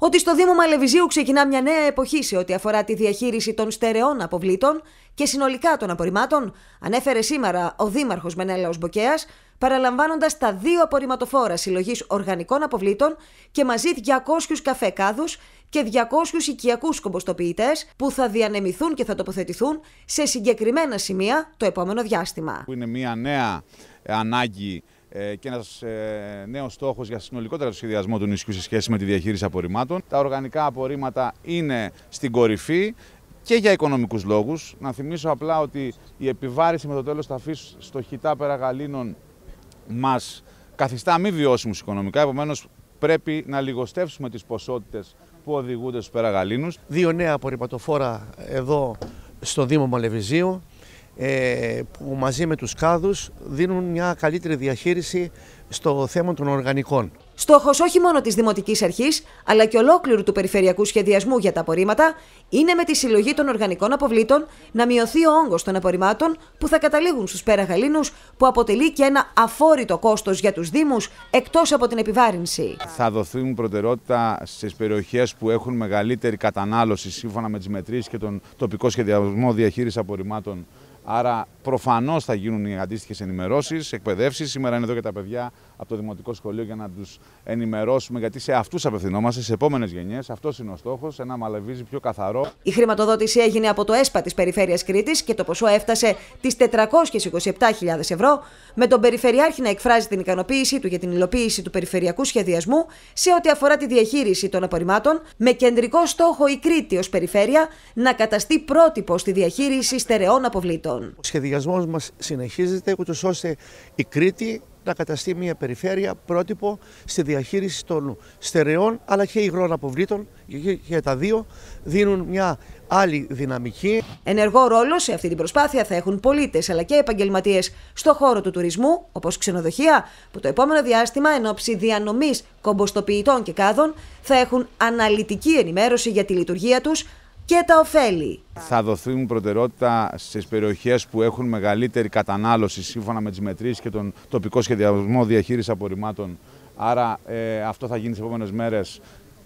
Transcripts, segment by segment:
ότι στο Δήμο Μαλεβιζίου ξεκινά μια νέα εποχή σε ό,τι αφορά τη διαχείριση των στερεών αποβλήτων και συνολικά των απορριμμάτων, ανέφερε σήμερα ο Δήμαρχος Μενέλαος Μποκέας, παραλαμβάνοντας τα δύο απορριμματοφόρα συλλογής οργανικών αποβλήτων και μαζί 200 καφέ κάδους και 200 οικιακούς κομποστοποιητές που θα διανεμηθούν και θα τοποθετηθούν σε συγκεκριμένα σημεία το επόμενο διάστημα. Είναι μια νέα ανάγκη ε, και ένας ε, νέος στόχος για συνολικότερα το σχεδιασμό του νησιού σε σχέση με τη διαχείριση απορριμμάτων. Τα οργανικά απορρίμματα είναι στην κορυφή και για οικονομικούς λόγους. Να θυμίσω απλά ότι η επιβάρηση με το τέλος ταφή στο χιτά περαγαλίνων μας καθιστά μη βιώσιμους οικονομικά. Επομένως, πρέπει να λιγοστεύσουμε τις ποσότητες που οδηγούνται στους περαγαλίνους. Δύο νέα απορριμματοφόρα εδώ στο Δήμο Μαλεβιζίου. Ε, που μαζί με τους κάδους δίνουν μια καλύτερη διαχείριση στο θέμα των οργανικών. Στόχος όχι μόνο της Δημοτικής Αρχής, αλλά και ολόκληρου του περιφερειακού σχεδιασμού για τα απορρίμματα είναι με τη συλλογή των οργανικών αποβλήτων να μειωθεί ο όγκος των απορριμμάτων που θα καταλήγουν στους Γαλήνους, που αποτελεί και ένα αφόρητο κόστος για τους Δήμους εκτός από την επιβάρυνση. Θα δοθούν προτεραιότητα στις περιοχές που έχουν μεγαλύτερη κατανάλωση σύμφωνα με τις μετρήσεις και τον τοπικό σχεδιασμό διαχείρισης απορριμμάτων Άρα προφανώς θα γίνουν οι αντίστοιχες ενημερώσεις, εκπαιδεύσεις. Σήμερα είναι εδώ και τα παιδιά από το Δημοτικό Σχολείο για να τους ενημερώσουμε, γιατί σε αυτούς απευθυνόμαστε, σε επόμενες γενιές. Αυτός είναι ο στόχος, ένα μαλαβίζει πιο καθαρό. Η χρηματοδότηση έγινε από το ΕΣΠΑ της Περιφέρειας Κρήτης και το ποσό έφτασε τις 427.000 ευρώ, με τον Περιφερειάρχη να εκφράζει την ικανοποίησή του για την υλοποίηση του περιφερειακού σχεδιασμού σε ό,τι αφορά τη διαχείριση των απορριμμάτων, με κεντρικό στόχο η Κρήτη ως περιφέρεια να καταστεί πρότυπο στη διαχείριση στερεών αποβλήτων. Ο σχεδιασμός μας συνεχίζεται, ούτως ώστε η Κρήτη να καταστεί μια περιφέρεια πρότυπο στη διαχείριση των στερεών αλλά και υγρών αποβλήτων και τα δύο δίνουν μια άλλη δυναμική. Ενεργό ρόλο σε αυτή την προσπάθεια θα έχουν πολίτες αλλά και επαγγελματίες στο χώρο του τουρισμού, όπως ξενοδοχεία, που το επόμενο διάστημα εν ώψη διανομής κομποστοποιητών και κάδων θα έχουν αναλυτική ενημέρωση για τη λειτουργία τους και τα ωφέλη. Θα δοθούν προτεραιότητα στις περιοχές που έχουν μεγαλύτερη κατανάλωση σύμφωνα με τις μετρήσεις και τον τοπικό σχεδιασμό διαχείρισης απορριμμάτων. Άρα ε, αυτό θα γίνει τις επόμενες μέρες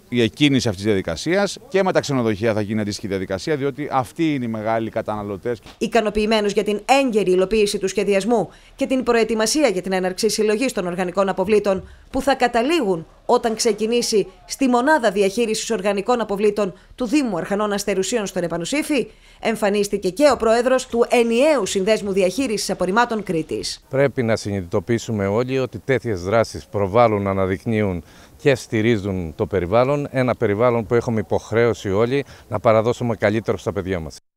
η εκκίνηση αυτής της διαδικασίας και με τα ξενοδοχεία θα γίνει αντίστοιχη διαδικασία, διότι αυτοί είναι οι μεγάλοι καταναλωτές. Ικανοποιημένο για την έγκαιρη υλοποίηση του σχεδιασμού και την προετοιμασία για την έναρξη συλλογής των οργανικών αποβλήτων, που θα καταλήγουν όταν ξεκινήσει στη μονάδα διαχείρισης οργανικών αποβλήτων του Δήμου Αρχανών Αστερουσίων στον Επανουσίφη, εμφανίστηκε και ο πρόεδρος του ενιαίου Συνδέσμου Διαχείρισης Απορριμμάτων Κρήτης. Πρέπει να συνειδητοποιήσουμε όλοι ότι τέτοιες δράσεις προβάλλουν, αναδεικνύουν και στηρίζουν το περιβάλλον. Ένα περιβάλλον που έχουμε υποχρέωση όλοι να παραδώσουμε καλύτερο στα παιδιά μας.